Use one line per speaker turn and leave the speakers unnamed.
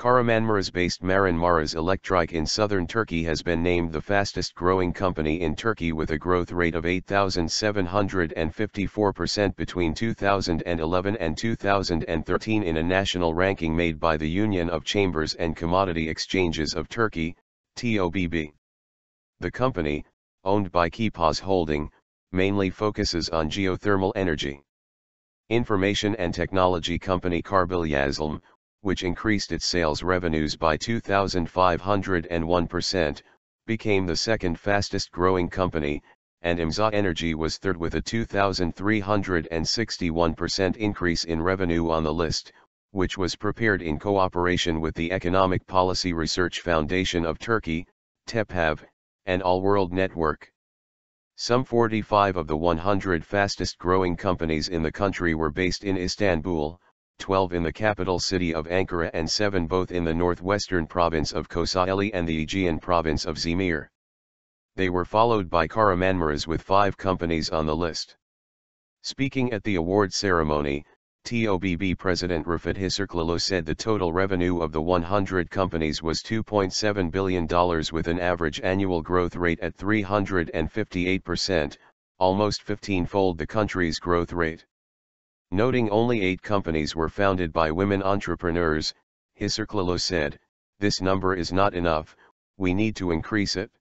Karamanmaras-based Marin Maras in southern Turkey has been named the fastest growing company in Turkey with a growth rate of 8,754% between 2011 and 2013 in a national ranking made by the Union of Chambers and Commodity Exchanges of Turkey, TOBB. The company, owned by Kipaz Holding, mainly focuses on geothermal energy. Information and technology company Karbil which increased its sales revenues by 2,501%, became the second fastest growing company, and IMSA Energy was third with a 2,361% increase in revenue on the list, which was prepared in cooperation with the Economic Policy Research Foundation of Turkey, TEPHAV, and All World Network. Some 45 of the 100 fastest growing companies in the country were based in Istanbul, 12 in the capital city of Ankara and 7 both in the northwestern province of Kosaeli and the Aegean province of Zemir. They were followed by Karamanmaras with 5 companies on the list. Speaking at the award ceremony, TOBB President Rafat Hisarklalo said the total revenue of the 100 companies was $2.7 billion with an average annual growth rate at 358%, almost 15-fold the country's growth rate. Noting only eight companies were founded by women entrepreneurs, Hisserklolo said, this number is not enough, we need to increase it.